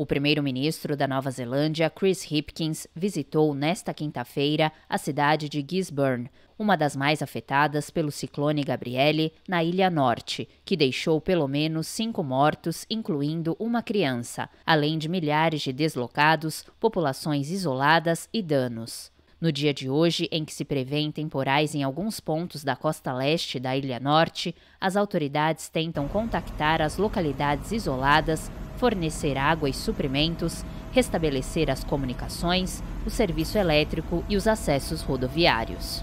O primeiro-ministro da Nova Zelândia, Chris Hipkins, visitou nesta quinta-feira a cidade de Gisborne, uma das mais afetadas pelo ciclone Gabriele, na Ilha Norte, que deixou pelo menos cinco mortos, incluindo uma criança, além de milhares de deslocados, populações isoladas e danos. No dia de hoje, em que se prevêem temporais em alguns pontos da costa leste da Ilha Norte, as autoridades tentam contactar as localidades isoladas fornecer água e suprimentos, restabelecer as comunicações, o serviço elétrico e os acessos rodoviários.